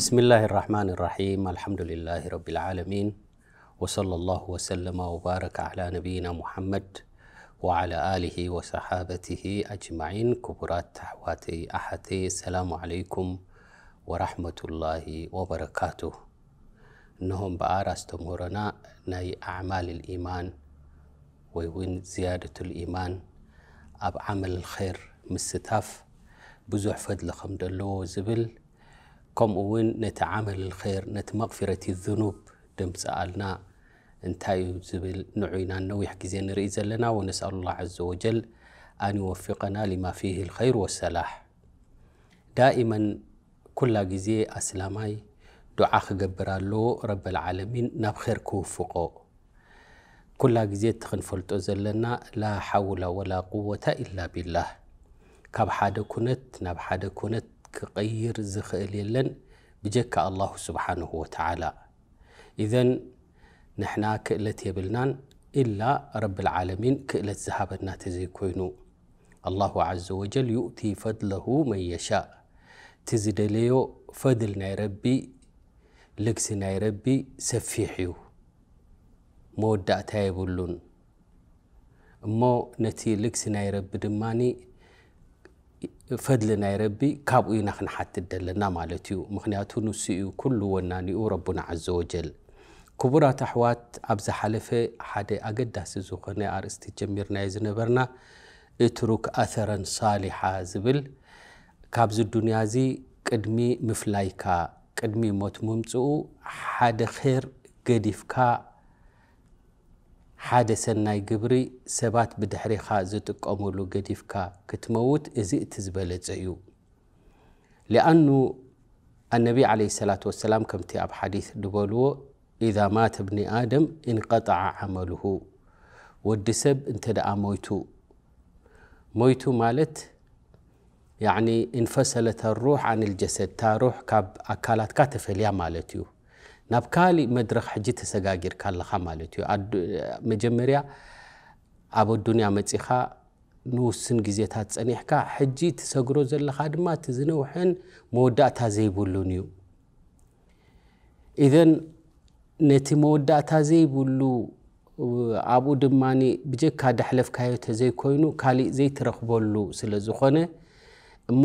بسم الله الرحمن الرحيم الحمد لله رب العالمين وصلى الله وسلم وبارك على نبينا محمد وعلى آله وصحابته أجمعين كبرات تحواتي أحتي السلام عليكم ورحمة الله وبركاته نهم بآر استمرنا ناي أعمال الإيمان ويوين زيادة الإيمان أب عمل الخير مستاف بزوح فضل خمد الله زبل كمو وين نتعامل الخير نتمغفرة الذنوب دم سألنا انتاي زبل نعينا نويح كزين رئيزا لنا ونسأل الله عز وجل أن يوفقنا لما فيه الخير والسلاح دائما كل جزية أسلامي دعاء خجبر له رب العالمين نبخر كوفقه كل جزية تخنفلت أزلنا لا حول ولا قوة إلا بالله كبحاد كنت نبحاد كنت كقير زخيل يلن بجك الله سبحانه وتعالى إذا نحنا كئلة يبلنان إلا رب العالمين كئلة ذهبنا تزيكوينو الله عز وجل يؤتي فضله من يشاء تزيد ليو فضلنا يا ربي لكسنا يا ربي سفيحيو مودع تايبولون مو نتي لكسنا يا ربي دماني ፈድሊ ናይ ረቢ ካብኡ ኢና ክንሓትት ደለና ማለት እዩ ምክንያቱ ንስ እዩ ኩሉ ወናኒኡ ረቡና ዘ ወጀል ክቡራት ኣሕዋት ኣብ ዝሓለፈ ሓደ ኣገዳሲ ዝኾነ ኣርእስቲ ጀሚርናዮ ዝነበርና እትሩክ ኣተረን ሳሊሓ ዝብል ካብዚ ዱንያ እዚ ቅድሚ ምፍላይካ ቅድሚ ሞት ምምፅኡ ሓደ ር ገዲፍካ ሓደ ሰናይ ግብሪ ሰባት ብድሕሪኻ ዝጥቀመሉ ገዲፍካ ክትመውት እዚ እቲ ዝበለፀ እዩ ሊኣኑ ኣነቢ ዓለ ሰላት ወሰላም ከምቲ ኣብ ሓዲስ ዝበልዎ ኢዛ ማት እብኒ ኣደም እንቀጠዓ ዓመልሁ ወዲ ሰብ እንተ ደኣ ሞይቱ ሞይቱ ማለት እንፈሰለት ሩሕ ኣን ልጀሰድ ታ ሩሕ ካብ ኣካላትካ ተፈልያ ማለት እዩ ናብ ካሊእ መድረክ ሕጂ ተሰጋጊርካ ኣለኻ ማለት እዩ መጀመርያ ኣብ ኣዱንያ መፂኻ ንውስን ግዜታት ፀኒሕካ ሕጂ ትሰግሮ ዘለካ ድማ እቲ ዝነውሐን መወዳእታ ዘይብሉን እዩ እዘን ነቲ መወዳእታ ዘይብሉ ኣብኡ ድማ ብጀካ ዳሕለፍካዮ ተዘይኮይኑ ካሊእ ዘይትረክበሉ ስለ ዝኾነ እሞ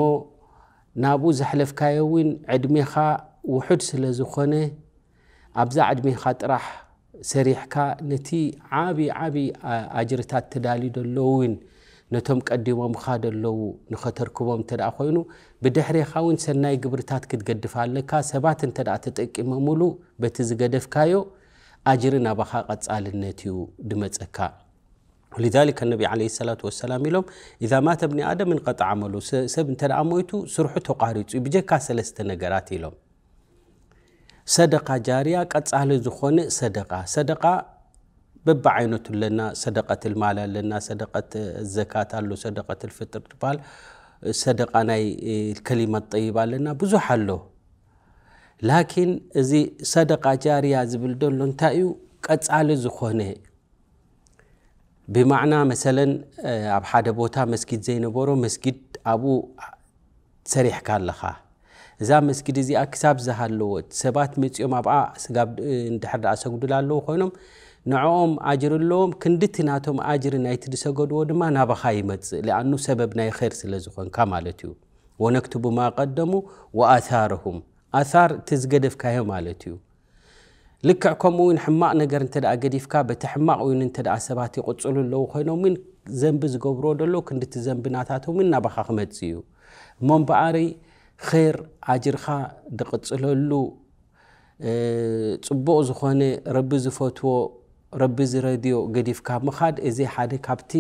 ናብኡ ዘሕለፍካዮ እውን ዕድሜኻ ውሑድ ስለ ዝኾነ ኣብዛ ዕድሜኻ ጥራሕ ሰሪሕካ ነቲ ዓብዪ ዓብዪ ኣጅርታት ተዳልዩ ደለዉ እውን ነቶም ቀዲሞምካ ደለዉ ንኸተርክቦም እንተ ኮይኑ ብድሕሪኻ እውን ሰናይ ግብርታት ክትገድፍ ኣለካ ሰባት እንተ ተጠቂመምሉ በቲ ዝገደፍካዮ ኣጅሪ ናባኻ ቀፃልነት እዩ ድመፀካ ولذلك النبي عليه الصلاة والسلام لهم إذا مات ابن آدم انقطع عمله سب انت ميتو سرحته قاريتو بجكا سلسة نقرات لهم صدقة جارية كتسهل زخون صدقة صدقة ببعينه لنا صدقة المال لنا صدقة الزكاة له صدقة الفطر تبال صدقة ناي الكلمة الطيبة لنا بزو حلو لكن زي صدقة جارية زي بلدون لون تايو كتسهل زخون بمعنى مثلا أبحاد بوتا مسجد زينبورو مسجد أبو سريح كان لخا እዛ መስጊድ እዚኣ ክሳብ ዝሃለወት ሰባት መፅኦም ኣብኣ ስጋብ እንድሕር ዳኣ ሰግዱላ ኣለዎ ኮይኖም ንዕኦም ኣጅር ኣለዎም ክንዲቲ ናቶም ኣጅሪ ናይቲ ድሰገድዎ ድማ ናባኻ ይመፅእ ሊኣኑ ሰበብ ናይ ር ስለ ዝኮንካ ማለት እዩ ወነክትቡ ማ ቀደሙ ወኣሳርሁም ኣሳር እቲ ዝገደፍካዮ ማለት እዩ ልክዕ ከምኡ ውን ሕማቕ ነገር እንተ ገዲፍካ በቲ ሕማቕ ውን እንተ ሰባት ይቕፅሉ ኣለዉ ኮይኖም ውን ዘንቢ ዝገብርዎ ደሎ ክንዲቲ ዘንቢናታቶም ውን ናባኻ ክመፅ እዩ እሞ ምበኣሪ ኸይር ኣጅርኻ ዝቕፅለሉ ፅቡቕ ዝኾነ ረቢ ዝፈትዎ ረቢ ዝረድዮ ገዲፍካ ምኻድ እዚ ሓደ ካብቲ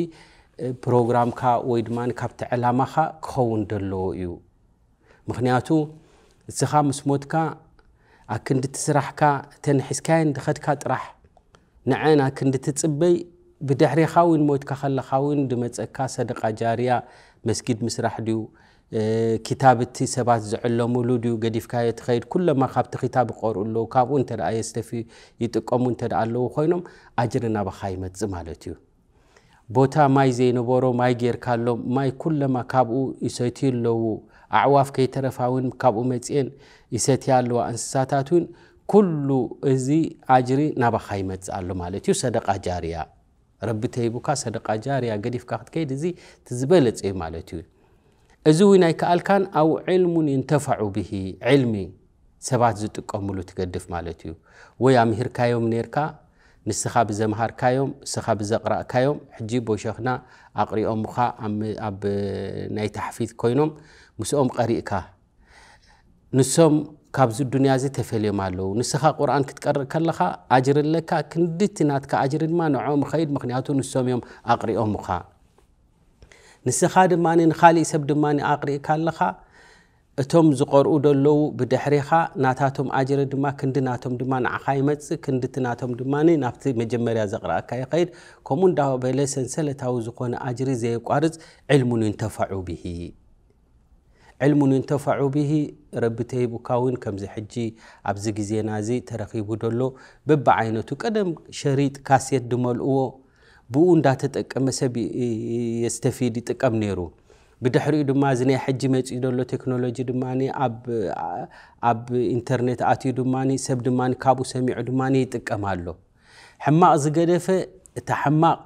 ፕሮግራምካ ወይ ድማ ካብቲ ዕላማኻ ክኸውን ደለዎ እዩ ምክንያቱ ንስኻ ምስ ሞትካ ኣክንዲቲ ስራሕካ እተንሒዝካየን ድኸድካ ጥራሕ ንዐን ኣክንዲቲ ፅበይ ብድሕሪኻ ውን ሞትካ ከለኻ ውን ድመፀካ ሰደቃ ጃርያ መስጊድ ምስራሕ ድዩ ክታብቲ ሰባት ዘዕለምሉ ድዩ ገዲፍካዮ ትኸይድ ኩሎማ ካብቲ ክታብ ይቆርኡ ኣለዉ ካብኡ እንተ ደኣ የስተፊ ይጥቀሙ እንተ ደኣ ኣለዉ ኮይኖም ኣጅር ናባኻ ይመፅእ ማለት እዩ ቦታ ማይ ዘይነበሮ ማይ ጌርካሎም ማይ ኩሎማ ካብኡ ይሰትዩ ኣለዉ ኣዕዋፍ ከይተረፋ እውን ካብኡ መፅአን ይሰትያ ኣለዋ እንስሳታት እውን ኩሉ እዚ ኣጅሪ ናባኻ ይመፅእ ኣሎ ማለት እዩ ሰደቃ ጃርያ ረቢ ተሂቡካ ሰደቃ ጃርያ ገዲፍካ ክትከይድ እዚ ትዝበለፀ እዩ ማለት እዩ ازوي ناي كالكان او علم ينتفع به علمي سبات زت قملو تقدف مالتي ويا مهر كايوم نيركا نسخا بزمهار كايوم نسخا بزقرا كايوم حجي بو شيخنا اقري امخا ام اب ناي تحفيز كوينوم مسوم قريكا نسوم كابز الدنيا زي تفلي مالو نسخا قران كتقر كلخا اجر لك كندت ناتك اجر ما نعوم خيد مخنياتو نسوم يوم اقري امخا ንስኻ ድማ ንካሊእ ሰብ ድማ ኣቕሪእካ ኣለኻ እቶም ዝቆርኡ ደለዉ ብድሕሪኻ ናታቶም ኣጅረ ድማ ክንዲ ናቶም ድማ ንዓኻ ይመፅእ ክንዲቲ ናቶም ድማ ናብቲ መጀመርያ ዘቕረአካ ይኸይድ ከምኡ እንዳበለ ሰንሰለታዊ ዝኾነ ኣጅሪ ዘየቋርፅ ዕልሙን ይንተፋዑ ብሂ ዕልሙን ይንተፋዑ ብሂ ረቢ ተሂቡካ እውን ከምዚ ሕጂ ኣብዚ ግዜና እዚ ተረኺቡ ደሎ በቢ ቀደም ሸሪጥ ካሴት ድመልእዎ ብኡ እዳተጠቀመ ሰብ የስተፊድ ይጥቀም ነይሩ ብድሕሪኡ ድማ እዚ ናይ ሕጂ መፅኡ ዘሎ ቴክኖሎጂ ድማ ኣብ ኢንተርኔት ኣትዩ ድማ ሰብ ድማ ካብኡ ሰሚዑ ድማ ይጥቀም ኣሎ ሕማቕ ዝገደፈ እታ ሕማቕ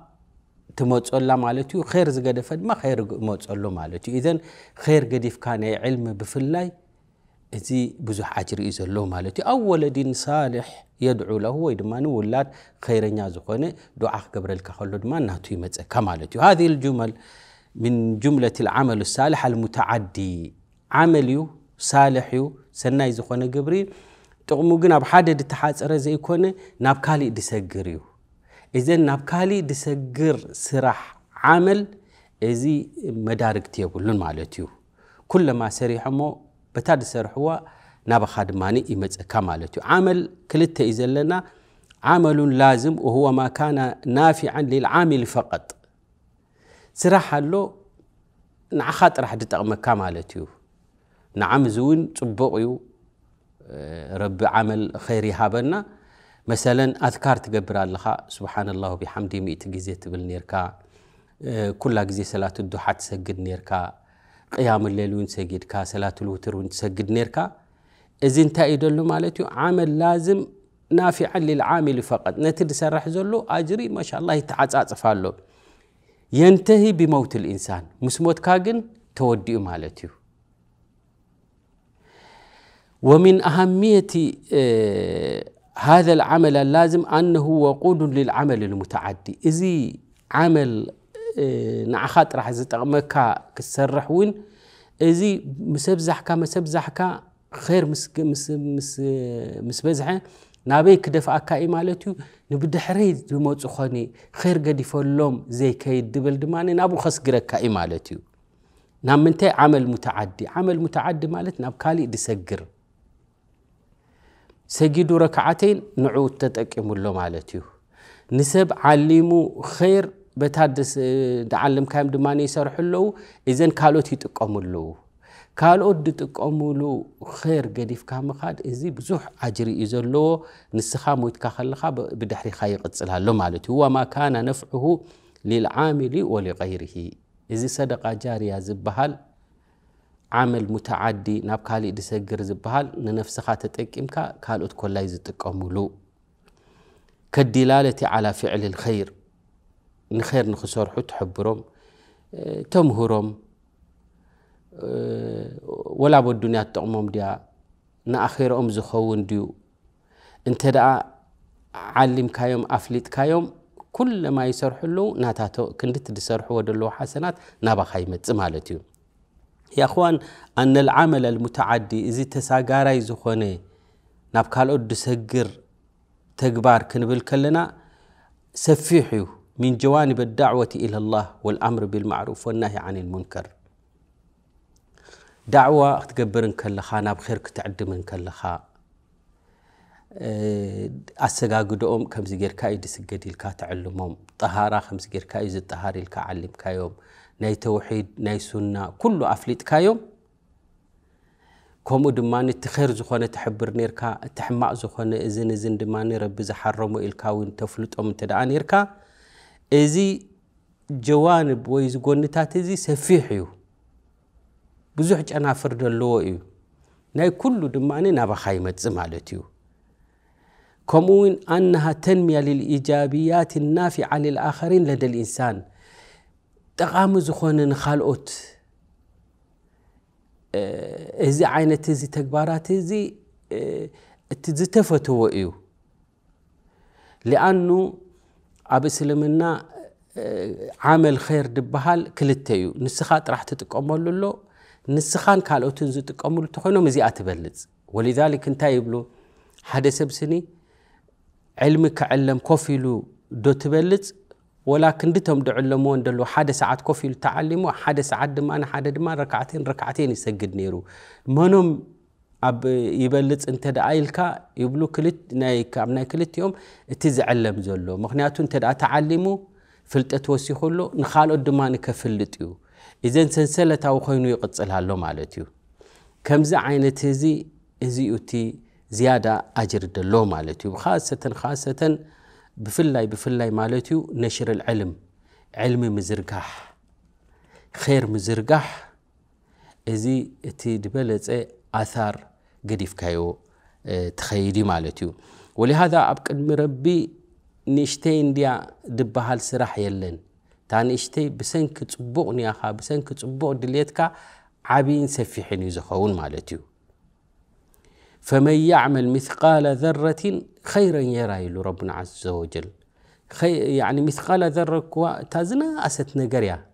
ትመፀላ ማለት እዩ ር ዝገደፈ ድማ ር መፀሉ ማለት እዩ እዘን ር ገዲፍካ ናይ ዕልሚ ብፍላይ እዚ ብዙሕ ዓጅር እዩ ዘሎ ማለት እዩ ኣብ ወለዲን ሳልሕ የድዑ ለሁ ወይ ድማ ውላድ ከይረኛ ዝኾነ ዱዓ ክገብረልካ ከሎ ድማ እናቱ ይመፀካ ማለት እዩ ሃذ ልጁመል ምን ጅምለት ልዓመል ሳልሕ አልሙተዓዲ ዓመል እዩ ሳልሕ እዩ ሰናይ ዝኾነ ግብሪ ጥቕሙ ግን ኣብ ሓደ ድተሓፀረ ዘይኮነ ናብ ካሊእ ድሰግር እዩ እዘን ናብ ካሊእ ድሰግር ስራሕ ዓመል እዚ መዳርግቲ የብሉን ማለት እዩ ኩለማ ሰሪሖሞ በታ ድሰርሕዋ ናባኻ ድማ ይመፅእካ ማለት እዩ ዓመል ክልተ እዩ ዘለና ዓመሉን ላዝም ወሁወ ማ ካነ ናፊዓን ልልዓሚል ፈቐጥ ስራሕ ኣሎ ንዓኻ ጥራሕ ድጠቕመካ ማለት እዩ ንዓምዚ እውን ፅቡቕ እዩ ረቢ ዓመል ኸይር ይሃበና መሰለን ኣትካር ትገብር ኣለኻ ስብሓን ላሁ ቢሓምዲ ሚእቲ ግዜ ትብል ነርካ ኩላ ግዜ ሰላት ዱሓ ትሰግድ ነርካ قيام الليل ونسجد كا صلاة الوتر ونسجد نيركا إذن تأيدل مالتيو عمل لازم نافعا للعامل فقط نتد سرح زلو أجري ما شاء الله يتعاطى له ينتهي بموت الإنسان مسموت كاجن تودي مالتيو ومن أهمية آه هذا العمل اللازم أنه وقود للعمل المتعدي إذا عمل ንዓኻ ጥራሕ ዝጠቕመካ ክሰርሕ እውን እዚ ምስ ኣብዛሕካ መስ ኣብዛሕካ ር ምስ በዝሐ ናበይ ክደፍኣካ እዩ ማለት እዩ ንብድሕረይ ዝመፁ ኾኒ ር ገዲፈሎም ዘይከይድ ድብል ድማ ናብኡ ከስግረካ እዩ ማለት እዩ ናብ ምንታይ ዓመል ሙተዓዲ ዓመል ሙተዓዲ ማለት ናብ ካሊእ ድሰግር ሰጊዱ ረክዓተይን ንዕኡ ተጠቂሙሎ ማለት እዩ ንሰብ ዓሊሙ ር በታደስ ዳዓለምካዮም ድማ ይሰርሑ ኣለዉ እዘን ካልኦት ይጥቀሙ ኣለዉ ካልኦት ዝጥቀሙሉ ር ገዲፍካ ምኻድ እዚ ብዙሕ ኣጅሪ እዩ ዘለዎ ንስኻ ሞትካ ከለኻ ብድሕሪኻ ይቕፅል ኣሎ ማለት እዩ ወማ ካነ ነፍዕሁ ልልዓሚሊ ወሊቀይርሂ እዚ ሰደቃ ጃርያ ዝበሃል ዓመል ሙተዓዲ ናብ ካሊእ ድሰግር ዝበሃል ንነፍስኻ ተጠቂምካ ካልኦት ኮላይ ዝጥቀሙሉ ከዲላለቲ ዓላ ፍዕል ልኸይር ንኸይር ንክሰርሑ ትሕብሮም ተምህሮም ወላ በዱንያ ትጠቕሞም ድያ ንኣኼሮኦም ዝኸውን ድዩ እንተ ደኣ ዓሊምካዮም ኣፍሊጥካዮም ኩለማ ይሰርሑ ኣለዉ ናታቶ ክንዲ ትድሰርሕዎ ዘለዎ ሓሰናት ናባኻ ይመፅእ ማለት እዩ ያእኽዋን ኣነልዓመል ልሙተዓዲ እዚ ተሳጋራይ ዝኾነ ናብ ካልኦት ድሰግር ተግባር ክንብል ከለና ሰፊሕ እዩ من جوانب الدعوة إلى الله والأمر بالمعروف والنهي عن المنكر دعوة تقبر كلها ناب خير كتعدم كلها أسقاق دوم كم زجر كايد سجد الكا تعلمهم طهارة خمس زجر كايد الطهارة الكا علم كايوم ناي توحيد ناي سنة كله أفلت كايوم كم دماني تخير زخونة تحبر نيركا تحمع زخونة إذن إذن دماني رب زحرمو إلكا وين تفلت أم تدعان نيركا እዚ ጀዋንብ ወይ ዚ ጎኒታት እዚ ሰፊሕ እዩ ብዙሕ ጨናፍር ዘለዎ እዩ ናይ ኩሉ ድማኒ ናባኻ ይመፅእ ማለት እዩ ከምኡ ውን ኣናሃ ተንምያ ልልኢጃብያት ናፊዓ ልልኣኸሪን ለደል ኢንሳን ጠቓሚ ዝኾነ ንካልኦት እዚ ዓይነት እዚ ተግባራት እዚ እቲ ዝተፈተዎ እዩ ሊኣኑ ኣብ እስልምና ዓመል ኸይር ድበሃል ክልተ እዩ ንስኻ ጥራሕ ትጥቀመሉ ኣሎ ንስኻን ካልኦትን ዝጥቀምሉ እተኮይኖም እዚኣ ትበልፅ ወሊዛሊክ እንታይ ይብሉ ሓደ ሰብ ስኒ ዕልሚ ክዕለም ኮፍ ኢሉ ዶ ትበልፅ ወላ ክንዲቶም ድዕለምዎ ለዎ ሓደ ሰዓት ኮፍ ኢሉ ተዓሊሙ ሓደ ሰዓት ድማ ሓደ ድማ ረክዓተን ረክዓተን ይሰግድ ነይሩ መኖም ኣብ ይበልፅ እንተ ኢልካ ይብሉ ኣብ ናይ ክልትኦም እቲ ዝዕለም ዘሎ ምክንያቱ እንተ ተዓሊሙ ፍልጠት ወሲኹሎ ንካልኦት ድማ ንከፍልጥ እዩ እዘን ሰንሰለታዊ ኮይኑ ይቕፅል ኣሎ ማለት እዩ ከምዚ ዓይነት እዚ እዚኡ እቲ ዝያዳ ኣጅር ደሎ ማለት እዩ ብካሰተን ካሰተን ብፍላይ ብፍላይ ማለት እዩ ነሽር ልዕልም ዕልሚ ምዝርጋሕ ር ምዝርጋሕ እዚ እቲ ድበለፀ آثار قديف كايو آه، تخيدي مالتيو ولهذا أبقى المربي نشتين ديا دبهال سراح يلن تانيشتي بسنك تصبوق نياخا بسنك تصبوق دليتكا عبين سفيحين يزخون مالتيو فما يعمل مثقال ذرة خيرا يرى يلو ربنا عز وجل خي يعني مثقال ذرة كوا تازنا أسد نقريا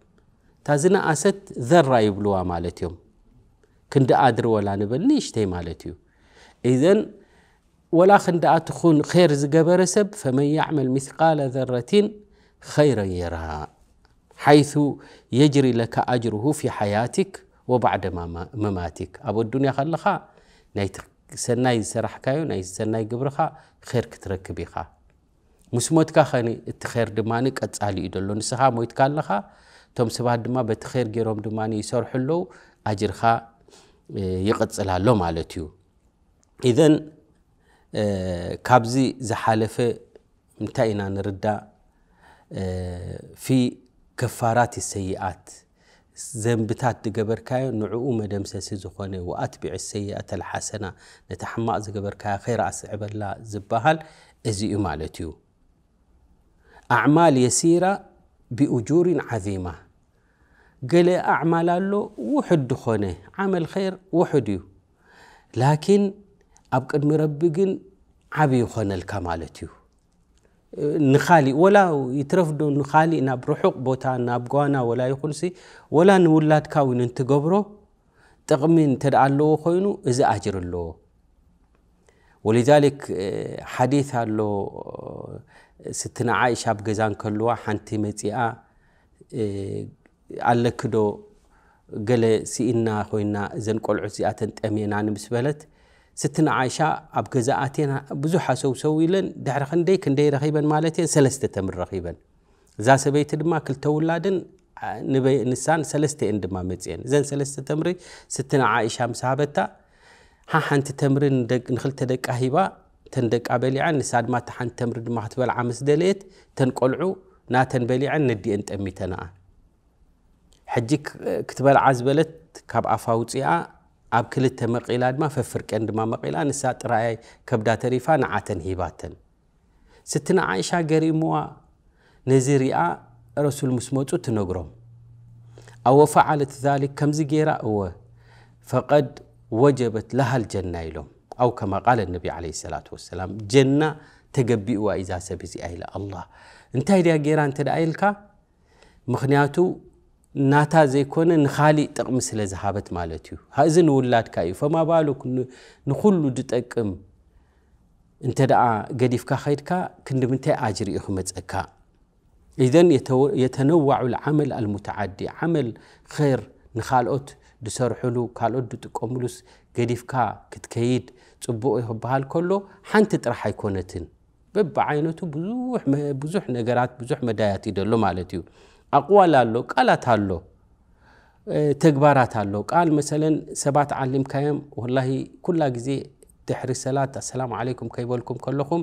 تازنا أسد ذرة يبلوها مالتيوم كندا أدر ولا نبل نيشتي مالتي إذن ولا خند أتخون خير زقبر سب فمن يعمل مثقال ذرة خيرا يرها حيث يجري لك أجره في حياتك وبعد مماتك أبو الدنيا خلخا نيت سناي سرح كايو نيت سناي قبرخا خير كترك خا مش موت كاخني التخير دماني كتسالي يدلو نسخا موت كالخا توم سبعد ما بتخير جيروم دماني يسرح له أجر خا يقدس لها لوم على تيو إذن كابزي زحالفة متأينا نردا في كفارات السيئات زنبتات دقبر كاي نعو مدمسة سيزخونة وأتبع السيئة الحسنة نتحمى زقبر كاي خير أسعب الله زبهال إزي أمالتيو أعمال يسيرة بأجور عظيمة ገለ ኣዕማል ኣሎ ውሑድ ድኾነ ዓመል ኸይር ውሑድ እዩ ላኪን ኣብ ቅድሚ ረቢ ግን ዓብዪ ይኾነልካ ማለት እዩ ንኻሊእ ወላ ይትረፍዶ ንኻሊእ ናብ ርሑቕ ቦታ ናብ ጓና ወላ ይኹንሲ ወላ ንውላድካ እውን እንትገብሮ ጥቕሚ እንተ ደኣ ኣለዎ ኮይኑ እዚ ኣጅር ኣለዎ ወሊዛሊክ ሓዲት ኣሎ ስትና ዓእሻ ኣብ ገዛ ንከልዋ ሓንቲ መፂኣ ኣለክዶ ገለ ስኢና ኮይና እዘን ቆልዑት እዚኣተን ጠሜና ንምስ በለት ስትን ዓይሻ ኣብ ገዛ ኣቴና ብዙሕ ኣሰውሰው ኢለን ድሕሪ ክንደይ ክንደይ ረኺበን ማለት እየን ሰለስተ ተምር ረኺበን እዛ ሰበይቲ ድማ ክልተ ውላድን ንሳን ሰለስተ እየን ድማ መፅአን እዘን ሰለስተ ተምሪ ስትና ዓይሻ ምስ ሃበታ ሓንቲ ተምሪ ንክልተ ደቃ ሂባ ተን ደቃ በሊዐን ንሳ ድማ እታ ሓንቲ ተምሪ ድማ ክትበልዓ ምስ ደለየት ተን ቆልዑ ናተን በሊዐን ነዲአን ጠሚተናኣ ሕጂ ክትበልዓ ዝበለት ካብ ኣፋ ውፅኣ ኣብ ክልተ መቂላ ድማ ፈፍርቀን ድማ መቂላ ንሳ ጥራይ ከብዳ ተሪፋ ንዓተን ሂባተን ስቲ ንዓይሻ ገሪምዋ ነዚ ሪኣ ረሱል ምስ መፁ ትነግሮም ኣብ ወፋዓለት ዛሊክ ከምዚ ገይራ እወ ፈቀድ ወጀበት ላሃል ጀና ኢሎም ኣው ከማ ቃል ነቢ ለ ሰላት ወሰላም ጀና ተገቢእዋ እዛ ሰብ እዚኣ ኢላ ኣላ እንታይ ድያ ገይራ እንተ ደኣ ኢልካ ምክንያቱ ናታ ዘይኮነ ንካሊእ ጥቕሚ ስለ ዝሃበት ማለት እዩ ሃእዚ ንውላድካ እዩ ፈማ ባሉክ ንኩሉ ዝጠቅም እንተ ደኣ ገዲፍካ ከይድካ ክንዲምንታይ ኣጅር ኡ ክመፀካ ኢዘን የተነዋዑ ዓመል ኣልሙተዓዲ ዓመል ር ንካልኦት ዝሰርሕሉ ካልኦት ዝጥቀምሉስ ገዲፍካ ክትከይድ ፅቡቕ ክበሃል ከሎ ሓንቲ ጥራሕ ኣይኮነትን በብዓይነቱ ብዙሕ ነገራት ብዙሕ መዳያት እዩ ደሎ ማለት እዩ أقول الله قالت الله تكبارات الله قال مثلا سبات علم كيم والله كل جزي تحر السلام عليكم كيف لكم كلكم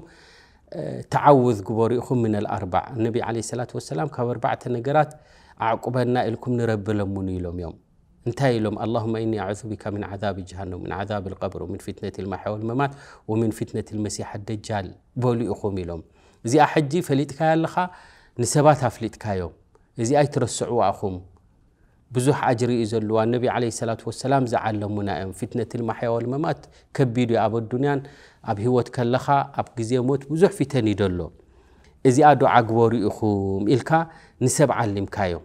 تعوذ قبوريكم من الأربع النبي عليه الصلاة والسلام كأربعة نجرات عقبنا لكم نرب لهم يوم انتهي لهم اللهم إني أعوذ بك من عذاب جهنم من عذاب القبر ومن فتنة المحيا والممات ومن فتنة المسيح الدجال بولي أخومي لهم زي أحجي فليتكايا لخا نسباتها فليتكا يوم እዚኣ ይትረስዕዋ ኣኹም ብዙሕ ኣጅሪ እዩ ዘለዋ ነቢ ለ ሰላት ወሰላም ዝዓለሙና እዮም ፊትነት ልማሕያወል መማት ከቢድ እዩ ኣብ ኣዱንያን ኣብ ሂወት ከለኻ ኣብ ግዜ ሞት ብዙሕ ፊተን እዩ ደሎ እዚኣ ዶዓ ግበሩ ኢኹም ኢልካ ንሰብ ዓሊምካዮም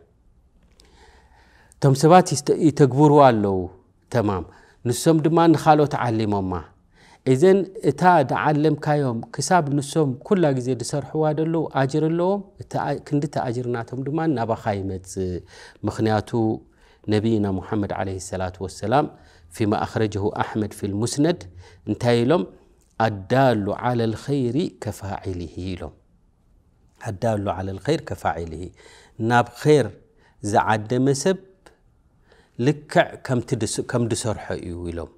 እቶም ሰባት ይተግብርዋ ኣለው ተማም ንሶም ድማ ንኻልኦት ዓሊሞማ إذن إتا دعالم كايوم كساب نسوم كل جزء دسر حواد له أجر له إتا كندت أجر ناتهم دمان نبا خيمة مخنياتو نبينا محمد عليه الصلاة والسلام فيما أخرجه أحمد في المسند انتايلهم الدال على الخير كفاعله لهم الدال على الخير كفاعله ناب خير زعد مسب لك كم تدس كم دسر حيو إيوه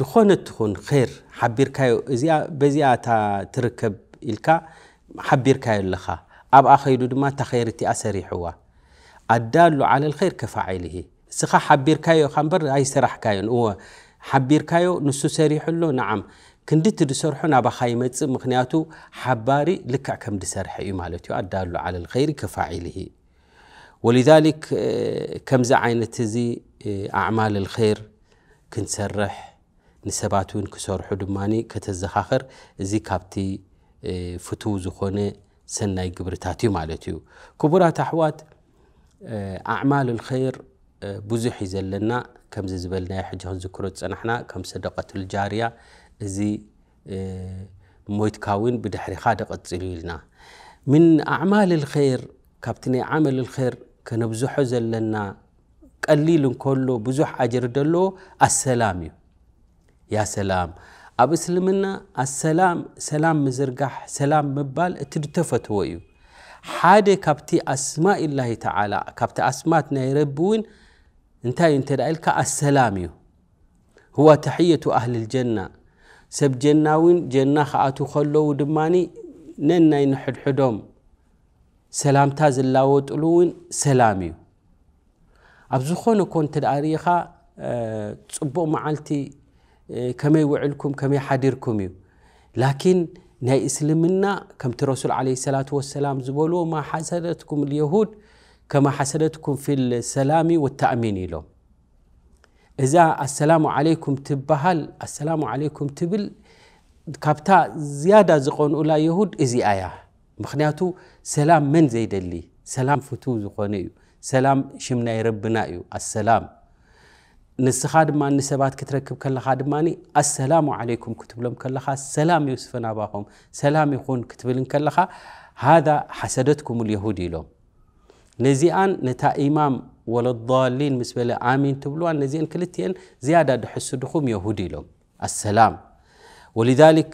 ድኾነት ትኹን ር ሓቢርካዮ በዚኣ እታ ትርከብ ኢልካ ሓቢርካዮ ኣለኻ ኣብኣ ኸይዱ ድማ እታ ኸይር እቲኣ ሰሪሕዋ ኣዳሉ ዓለ ልኸይር ከፋዓይልሂ እስኻ ሓቢርካዮ ካ እምበር ኣይሰራሕካዮን እወ ሓቢርካዮ ንሱ ሰሪሑሎ ንዓም ክንዲ እቲ ድሰርሖ ናባኻ ይመፅእ ምክንያቱ ሓባሪ ልክዕ ከም ድሰርሐ እዩ ማለት እዩ ኣዳሉ ዓለ ልኸይር ከፋዒልሂ ወሊዛሊክ ከምዚ ዓይነት እዚ ኣዕማል ልኸይር ክንሰርሕ ንሰባት እውን ክሰርሑ ድማ ከተዘኻኽር እዚ ካብቲ ፍትው ዝኾነ ሰናይ ግብርታት እዩ ማለት እዩ ክቡራት ኣሕዋት ኣዕማል الኸይር ብዙሕ እዩ ዘለና ከምዚ ዝበልናዮ ሕጂ ክንዝክሮ ዝፀናሕና ከም ሰደቀትልጃርያ እዚ ሞይትካ እውን ብድሕሪኻ ደቐፂሉ ኢልና ምን ኣዕማል الኸይር ካብቲ ናይ ዓመል الኸይር ከነብዝሖ ዘለና ቀሊል እንከሎ ብዙሕ ኣጅር ደለዎ ኣሰላም እዩ ያ ሰላም ኣብ እስልምና ኣሰላም ሰላም ምዝርጋሕ ሰላም ምባል እቲ ድተፈትዎ እዩ ሓደ ካብቲ ኣስማኢ ላሂ ተዓላ ካብቲ ኣስማት ናይ ረቢ እውን እንታይ እዩ እንተ ዳ ኢልካ ኣሰላም እዩ ሁዋ ተሕየቱ ኣህሊ ልጀና ሰብ ጀና እውን ጀና ከኣቱ ከለዉ ድማኒ ነናይ ንሕድሕዶም ሰላምታ ዝላወጥሉ እውን ሰላም እዩ ኣብ ዝኾነ ኮን ተ ርኢኻ ፅቡቕ መዓልቲ ከመይ ውዕልኩም ከመይ ሓዲርኩም እዩ ላኪን ናይ እስልምና ከምቲ ረሱል ለ ሰላት ወሰላም ዝበልዎ ማ ሓሰደትኩም የሁድ ከማ ሓሰደትኩም ፊሰላሚ ወተእሚን ኢሎም እዛ ኣሰላሙ ዓለይኩም ትበሃል ኣሰላሙ ዓለይኩም ትብል ካብታ ዝያዳ ዝቐንኡላ የሁድ እዚኣያ ምክንያቱ ሰላም መን ዘይደሊ ሰላም ፍቱ ዝኾነ እዩ سلام شم ناي ربنا ايو السلام نسخاد ما نسبات كتركب كل خاد ماني السلام عليكم كتب لهم كل خا سلام يوسفنا باهم سلام يكون كتب لهم كل هذا حسدتكم اليهودي لهم نزيان نتا امام ولا الضالين بالنسبه لامين تبلو نزيان كلتين زياده دحسدكم يهودي لهم السلام ولذلك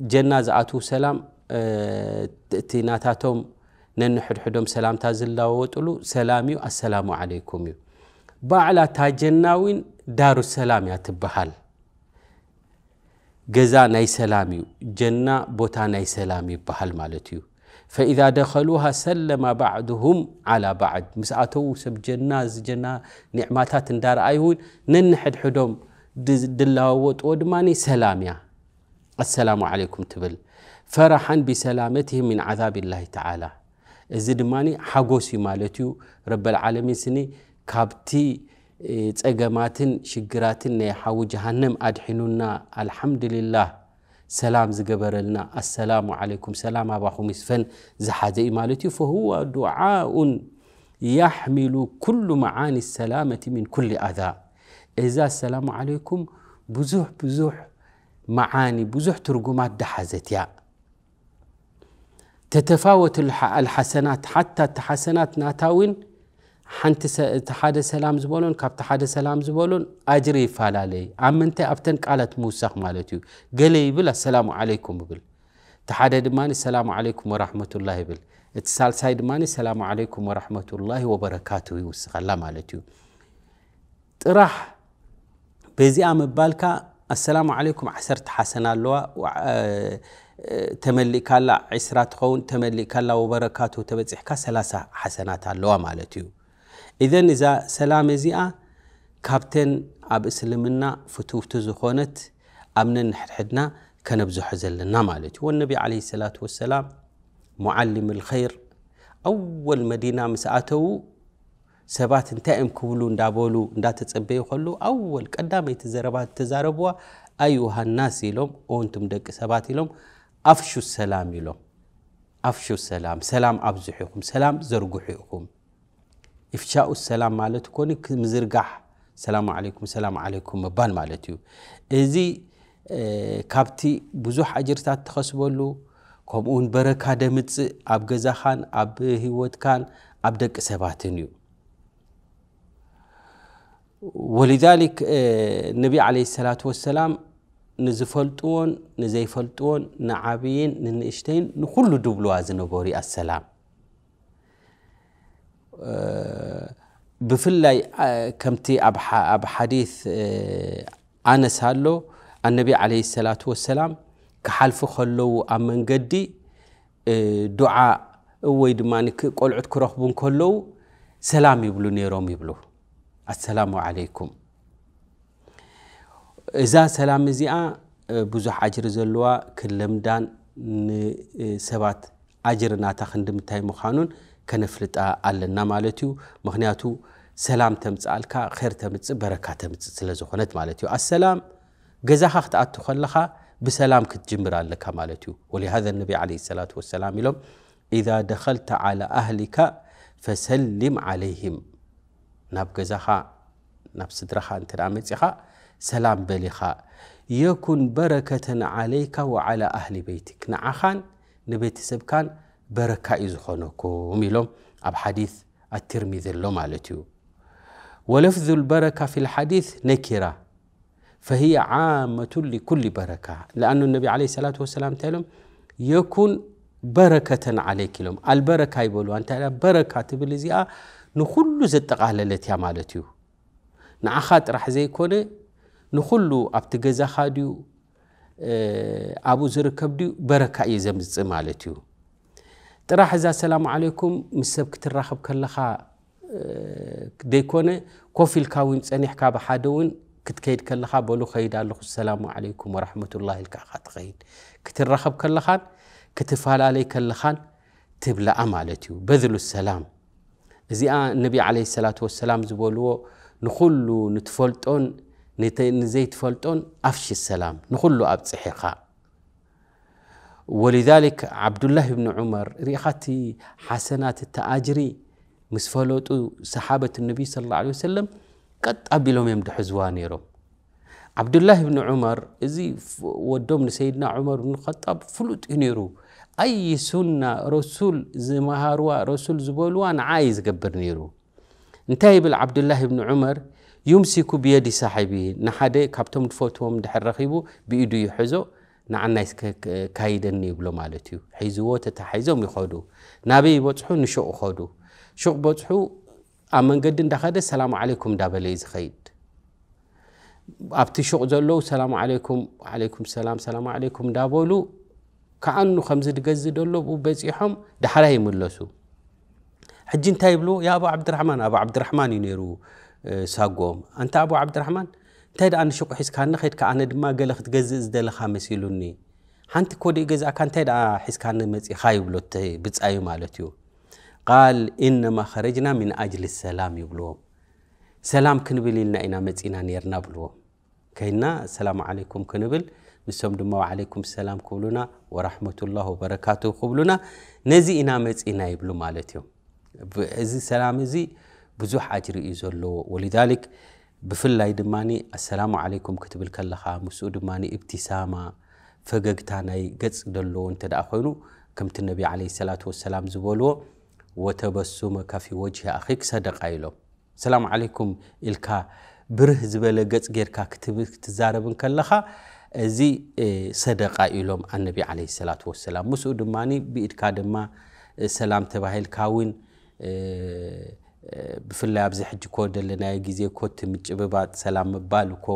جنازة جنازاتو سلام اه تيناتاتهم حدوم سلام تازل تازلوا وطلوا سلاميو السلام عليكم يو بعلا تاجناوين دار السلام يا تبحال جزا ناي سلاميو جنة بوتا ناي سلامي بحال مالتيو فإذا دخلوها سلم بعضهم على بعض مسأتو سب جنة زجنة نعماتات دار أيون ننحد حدوم دلاوت ودماني يا السلام عليكم تبل فرحا بسلامتهم من عذاب الله تعالى እዚ ድማ ሓጎስ እዩ ማለት እዩ ረብልዓለሚን ስኒ ካብቲ ፀገማትን ሽግራትን ናይ ሓዊ ጀሃንም ኣድሒኑና አልሓምድልላህ ሰላም ዝገበረልና ኣሰላሙ ዓለይኩም ሰላም ኣባኹም ይስፈን ዝሓዘ እዩ ማለት እዩ ፈሁወ ዱዓኡን ያሕሚሉ ኩሉ መዓኒ ሰላመቲ ምን ኩል ኣዛ እዛ ኣሰላሙ ዓለይኩም ብዙሕ ብዙሕ መዓኒ ብዙሕ ትርጉማት ዳሓዘት እያ تتفاوت الحسنات حتى التحسنات ناتاوين حنت تحاد سلام زبولون كاب تحاد سلام زبولون أجري فلالي عم أنت أبتن قالت موسخ مالتي قالي بلا السلام عليكم بل تحاد دماني السلام عليكم ورحمة الله بل اتسال سايد ماني السلام عليكم ورحمة الله وبركاته يوسخ الله مالتي راح بزي عم بالك السلام عليكم عسرت حسنا اللواء ተመሊእካላ ዒስራ ትኸውን ተመሊእካላ ወበረካቱ ተበፂሕካ ሰላሳ ሓሰናት ኣለዋ ማለት እዩ እዘን እዛ ሰላም እዚኣ ካብተን ኣብ እስልምና ፍቱውቲ ዝኾነት ኣብ ነንሕድሕድና ከነብዝሖ ዘለና ማለት እዩ ወነቢ ዓለ ሰላት ወሰላም ሙዓልም ልኸይር ኣወል መዲና ምስኣተዉ ሰባት እንታይ እዮም ክብሉ እንዳበሉ እንዳተፀበዩ ከሉ ኣወል ቀዳመይቲ ዘረባ ተዛረብዋ ኣዩሃናስ ኢሎም ኦንቱም ደቂ ሰባት ኢሎም ኣፍሹ ሰላም ኢሎ ኣፍሹ ሰላም ሰላም ኣብዝሑ ኢኹም ሰላም ዘርግሑ ኢኹም እፍሻኡ ሰላም ማለት ኮኑ ምዝርጋሕ ሰላሙ ዓለይኩም ሰላም ዓለይኩም ምባል ማለት እዩ እዚ ካብቲ ብዙሕ ኣጅርታት ትኸስበሉ ከምኡውን በረካ ደምፅእ ኣብ ገዛኻን ኣብ ሂወትካን ኣብ ደቂ ሰባትን እዩ ወልذሊክ ነቢ ዓለ ሰላት ወሰላም ንዝፈልጥዎን ንዘይፈልጥዎን ንዓብይን ንንእሽተይን ንኩሉ ድብልዋ ዝነበሩ እያ ሰላም ብፍላይ ከምቲ ኣብ ሓዲث ኣነስ ኣሎ ኣነቢ ዓለ ሰላة ወሰላም ክሓልፊ ከለዉ ኣብ መንገዲ ዱዓ ወይ ድማ ቆልዑት ክረኽቡ ከለዉ ሰላም ይብሉ ነይሮም ይብሉ ኣሰላሙ ዓለይኩም እዛ ሰላም እዚኣ ብዙሕ ኣጅሪ ዘለዋ ክንለምዳን ንሰባት ኣጅር ናታ ክንዲ ምንታይ ምዃኑን ከነፍልጣ ኣለና ማለት እዩ ምክንያቱ ሰላም ተምፅኣልካ ር ተምፅእ በረካ ተምፅእ ስለ ዝኾነት ማለት እዩ ኣሰላም ገዛኻ ክትኣቱ ከለኻ ብሰላም ክትጅምር ኣለካ ማለት እዩ ወሊሃذ ነቢ ለ ሰላት ወሰላም ኢሎም ኢዛ ደኸልተ ዓላ ኣህሊካ ፈሰልም ዓለይህም ናብ ገዛኻ ናብ ስድራኻ እንተ መፂኻ سلام بلخا የኩን بركة عليك وعلى أهل بيتك نعخان نبيت سبكان بركة ዝኾነኩም ኢሎም أب حديث ኣትርሚዝ ኣሎ مالتيو ولفظ البركة في الحديث نكرة فهي عامة لكل بركة لأن النبي عليه الصلاة والسلام تعلم يكون بركة عليك لهم البركة يقولوا أنت بركة تبلزي نخل زتقال التي عمالتيو نعخات رح زي كونه ንኩሉ ኣብቲ ገዛኻ ድዩ ኣብኡ ዝርከብ ድዩ በረካ እዩ ዘምፅእ ማለት እዩ ጥራሕ እዛ ሰላሙ ዓለይኩም ምስ ሰብ ክትራኸብ ከለኻ ደይኮነ ኮፍ ኢልካ እውን ፀኒሕካ ብሓደ እውን ክትከይድ ከለኻ በሉ ከይድ ኣለኹ ሰላሙ ዓለይኩም ወራሕመትላ ኢልካኻ ትኸይድ ክትራኸብ ከለኻን ክትፈላለይ ከለኻን ትብላኣ ማለት እዩ በድሉ ሰላም እዚኣ ነቢ ዓለ ሰላት ወሰላም ዝበልዎ ንኩሉ ንትፈልጦን نزيتفلطون أفش السلام نخلو أبصحيخا ولذلك عبد الله بن عمر ريختي حسنات التاجري مسفلوت صحابة النبي صلى الله عليه وسلم قد أبلهم يمدح نيرهم عبد الله بن عمر إذي ودوم سيدنا عمر بن الخطاب فلوت إنيرو أي سنة رسول زمهاروا رسول زبولوان عايز قبر نيرو انتهي بالعبد الله بن عمر يمسك بيد صاحبه نحده كابتن فوتوم دحر رخيبو بيدو يحزو نعنا كايدن نيبلو مالتيو حيزو وتا حيزو ميخودو نابي بوتحو نشو خودو شو بوتحو امن قد دخل السلام عليكم دابلي زخيد ابتي شو زلو السلام عليكم عليكم السلام سلام عليكم دابولو كأنه خمسة دقز دولو وبيسيحهم دحره يملسو حجين تايبلو يا أبو عبد الرحمن أبو عبد الرحمن ينيرو ሳጎም እንታ ኣብ ዓብድራሕማን እንታይ ደኣ ንሸቑ ሒዝካ ንኸድካ ኣነ ድማ ገለ ክትገዝእ ዝደለካ መሲሉኒ ሓንቲ ኮዲኡ ገዛእካ እንታይ ደኣ ሒዝካ መፂኻ ይብሎ ብፃዩ ማለት እዩ ቃል ኢነማ ኸረጅና ምን ኣጅሊ ሰላም ይብልዎም ሰላም ክንብል ኢልና ኢና መፂና ነርና ብልዎም ከይድና ኣሰላሙ ዓለይኩም ክንብል ንሶም ድማ ዓለይኩም ሰላም ክብሉና ወራሕመትላ ወበረካቱ ክብሉና ነዚ ኢና መፂና ይብሉ ማለት እዮም እዚ ሰላም እዚ ብዙሕ ኣጅሪ እዩ ዘለዎ ወሊዛሊክ ብፍላይ ድማ ኣሰላሙ ዓለይኩም ክትብል ከለኻ ምስኡ ድማ እብትሳማ ፈገግታ ናይ ገፅ ደለዎ እንተ ደኣ ኮይኑ ከምቲ ነቢ ዓለ ሰላት ወሰላም ዝበልዎ ወተበሱመ ካፊ ወጅሂ ኣኺክ ሰደቃ ኢሎም ሰላም ዓለይኩም ኢልካ ብርህ ዝበለ ገፅ ጌርካ ክትዛረብን ከለኻ እዚ ሰደቃ ኢሎም ኣነቢ ዓለ ሰላት ወሰላም ምስኡ ድማ ብኢድካ ድማ ሰላም ተባሂልካ እውን ብፍላይ ኣብዚ ሕጂ ኮ ደለናዮ ግዜ ኮ እቲ ምጭብባጥ ሰላም ምባል ኮ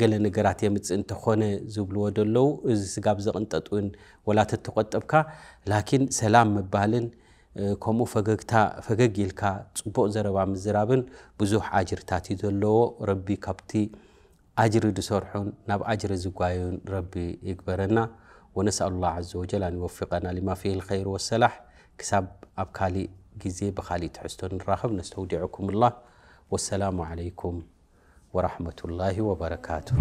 ገለ ነገራት የምፅእ እንተኾነ ዝብልዎ ደለው እዚ ስጋብ ዘቕንጠጥ እውን ወላተ ተቆጠብካ ላኪን ሰላም ምባልን ከምኡ ፈገግታ ፈገግ ኢልካ ፅቡቅ ዘረባ ምዝራብን ብዙሕ ኣጅርታት እዩ ዘለዎ ረቢ ካብቲ ኣጅሪ ድሰርሑን ናብ ኣጅሪ ዝጓዩን ረቢ ይግበረና ወነስኣሉ ላ ዘ ወጀል ኣን ይወፊቀና ሊማ ፊህ ልኸይር ወሰላሕ ክሳብ ኣብ ካሊእ جزي بخالي تحستون راهب نستودعكم الله والسلام عليكم ورحمة الله وبركاته